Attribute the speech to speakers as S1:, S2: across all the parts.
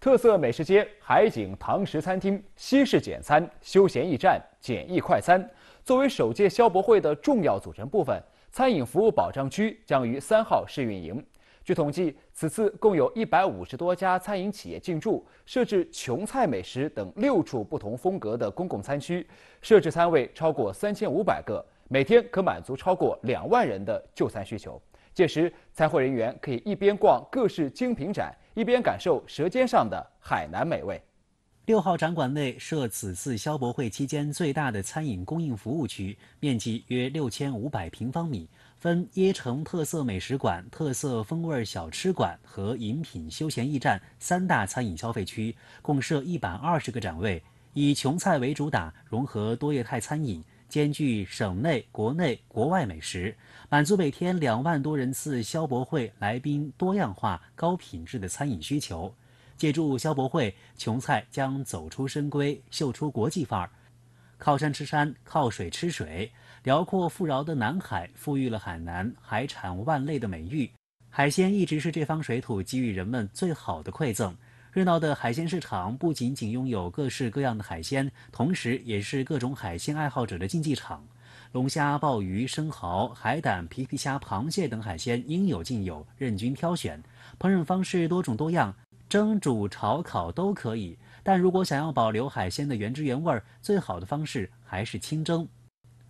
S1: 特色美食街、海景堂食餐厅、西式简餐、休闲驿站、简易快餐，作为首届消博会的重要组成部分，餐饮服务保障区将于三号试运营。据统计，此次共有一百五十多家餐饮企业进驻，设置琼菜美食等六处不同风格的公共餐区，设置餐位超过三千五百个，每天可满足超过两万人的就餐需求。届时，参会人员可以一边逛各式精品展，一边感受舌尖上的海南美味。六号展馆内设此次消博会期间最
S2: 大的餐饮供应服务区，面积约六千五百平方米，分椰城特色美食馆、特色风味小吃馆和饮品休闲驿站三大餐饮消费区，共设一百二十个展位，以琼菜为主打，融合多业态餐饮。兼具省内、国内、国外美食，满足每天两万多人次消博会来宾多样化、高品质的餐饮需求。借助消博会，琼菜将走出深闺，秀出国际范儿。靠山吃山，靠水吃水，辽阔富饶的南海赋予了海南“海产万类”的美誉。海鲜一直是这方水土给予人们最好的馈赠。热闹的海鲜市场不仅仅拥有各式各样的海鲜，同时也是各种海鲜爱好者的竞技场。龙虾、鲍鱼、生蚝、海胆、皮皮虾、螃蟹等海鲜应有尽有，任君挑选。烹饪方式多种多样，蒸、煮、炒、烤都可以。但如果想要保留海鲜的原汁原味，最好的方式还是清蒸。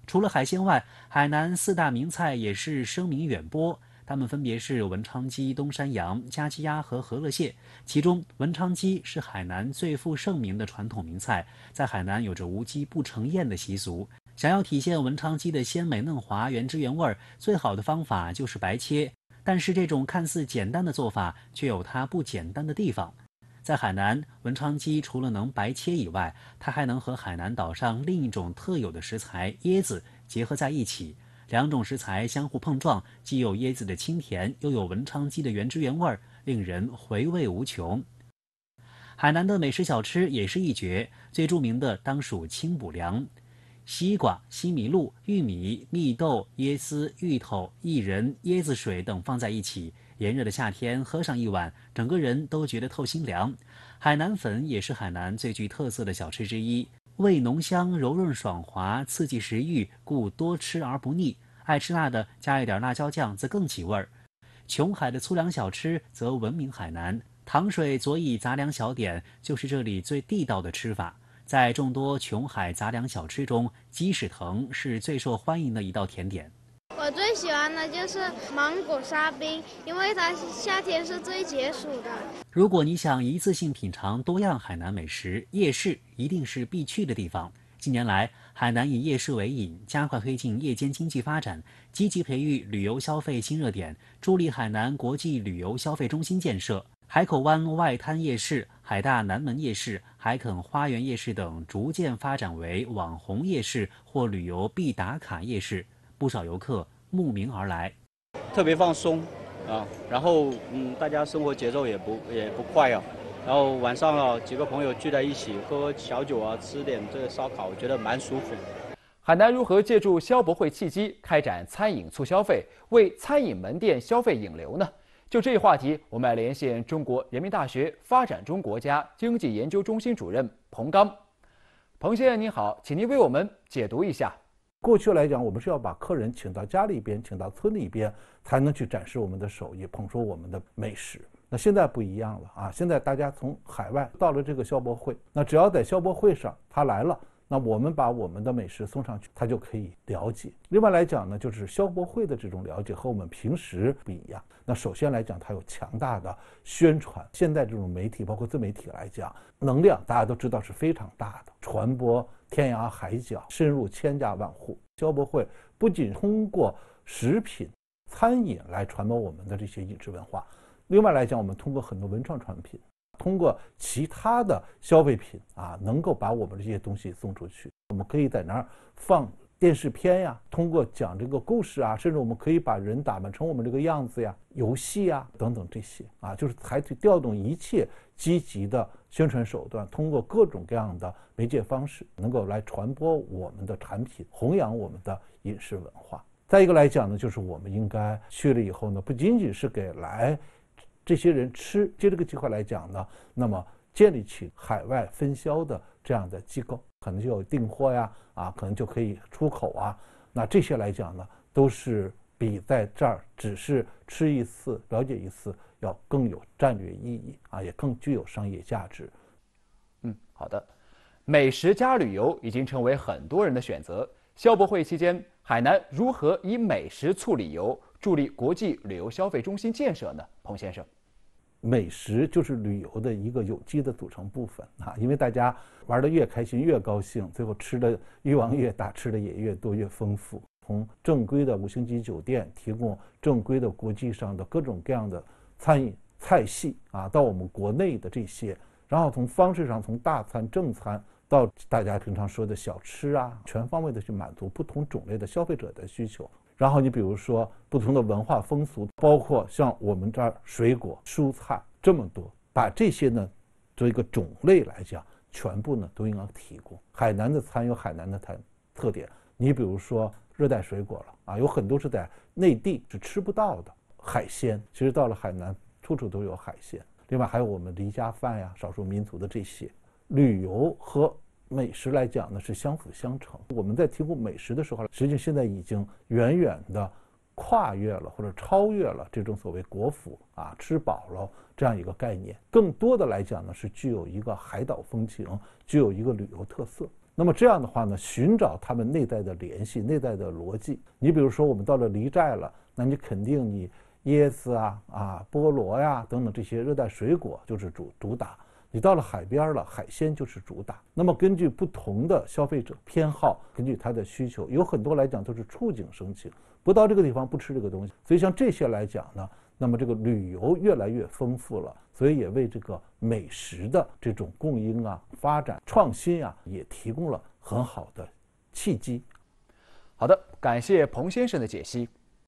S2: 除了海鲜外，海南四大名菜也是声名远播。它们分别是文昌鸡、东山羊、加鸡鸭和和乐蟹。其中，文昌鸡是海南最负盛名的传统名菜，在海南有着无鸡不成宴的习俗。想要体现文昌鸡的鲜美嫩滑、原汁原味，最好的方法就是白切。但是，这种看似简单的做法，却有它不简单的地方。在海南，文昌鸡除了能白切以外，它还能和海南岛上另一种特有的食材——椰子结合在一起。两种食材相互碰撞，既有椰子的清甜，又有文昌鸡的原汁原味儿，令人回味无穷。海南的美食小吃也是一绝，最著名的当属清补凉，西瓜、西米露、玉米、蜜豆、椰丝、芋头、薏仁、椰子水等放在一起，炎热的夏天喝上一碗，整个人都觉得透心凉。海南粉也是海南最具特色的小吃之一。味浓香、柔润爽滑，刺激食欲，故多吃而不腻。爱吃辣的，加一点辣椒酱则更起味儿。琼海的粗粮小吃则闻名海南，糖水佐以杂粮小点，就是这里最地道的吃法。在众多琼海杂粮小吃中，鸡屎藤是最受欢迎的一道甜点。喜欢的就是芒果沙冰，因为它夏天是最解暑的。如果你想一次性品尝多样海南美食，夜市一定是必去的地方。近年来，海南以夜市为引，加快推进夜间经济发展，积极培育旅游消费新热点，助力海南国际旅游消费中心建设。海口湾外滩夜市、海大南门夜市、海垦花园夜市等逐渐发展为网红夜市或旅游必打卡夜市，不少游客。慕名而来，特别放松啊，然后嗯，大家生活节奏也不也不快啊，然后晚上啊，几个朋友聚在一起喝小酒啊，吃点这个烧烤，我觉得蛮舒
S1: 服。海南如何借助消博会契机开展餐饮促消费，为餐饮门店消费引流呢？就这一话题，我们来连线中国人民大学发展中国家经济研究中心主任彭刚。彭先生您好，请您为我们
S3: 解读一下。过去来讲，我们是要把客人请到家里边，请到村里边，才能去展示我们的手艺，捧出我们的美食。那现在不一样了啊！现在大家从海外到了这个消博会，那只要在消博会上他来了。那我们把我们的美食送上去，他就可以了解。另外来讲呢，就是消博会的这种了解和我们平时不一样。那首先来讲，它有强大的宣传。现在这种媒体，包括自媒体来讲，能量大家都知道是非常大的，传播天涯海角，深入千家万户。消博会不仅通过食品、餐饮来传播我们的这些饮食文化，另外来讲，我们通过很多文创产品。通过其他的消费品啊，能够把我们这些东西送出去。我们可以在那儿放电视片呀，通过讲这个故事啊，甚至我们可以把人打扮成我们这个样子呀，游戏呀等等这些啊，就是采取调动一切积极的宣传手段，通过各种各样的媒介方式，能够来传播我们的产品，弘扬我们的饮食文化。再一个来讲呢，就是我们应该去了以后呢，不仅仅是给来。这些人吃，借这个计划来讲呢，那么建立起海外分销的这样的机构，可能就有订货呀，啊，可能就可以出口啊。那这些来讲呢，都是比在这儿只是吃一次、了解一次要更有战略意义啊，也更具有商业价值。嗯，好的。美食加旅游已经成为很
S1: 多人的选择。消博会期间，海南如何以美食促旅游，助力国际旅游消费中心建设呢？彭先生。
S3: 美食就是旅游的一个有机的组成部分啊，因为大家玩的越开心越高兴，最后吃的欲望越大，吃的也越多越丰富。从正规的五星级酒店提供正规的国际上的各种各样的餐饮菜系啊，到我们国内的这些，然后从方式上从大餐正餐到大家平常说的小吃啊，全方位的去满足不同种类的消费者的需求。然后你比如说不同的文化风俗，包括像我们这儿水果、蔬菜这么多，把这些呢，做一个种类来讲，全部呢都应该提供。海南的餐有海南的餐特点，你比如说热带水果了啊，有很多是在内地是吃不到的。海鲜其实到了海南，处处都有海鲜。另外还有我们黎家饭呀，少数民族的这些旅游和。美食来讲呢是相辅相成，我们在提供美食的时候，实际现在已经远远的跨越了或者超越了这种所谓国府啊吃饱了这样一个概念，更多的来讲呢是具有一个海岛风情，具有一个旅游特色。那么这样的话呢，寻找他们内在的联系、内在的逻辑。你比如说我们到了黎寨了，那你肯定你椰子啊、啊菠萝呀等等这些热带水果就是主主打。你到了海边了，海鲜就是主打。那么根据不同的消费者偏好，根据他的需求，有很多来讲都是触景生情，不到这个地方不吃这个东西。所以像这些来讲呢，那么这个旅游越来越丰富了，所以也为这个美食的这种供应啊、发展创新啊，也提供了很好的契机。好的，感谢彭先生的解析。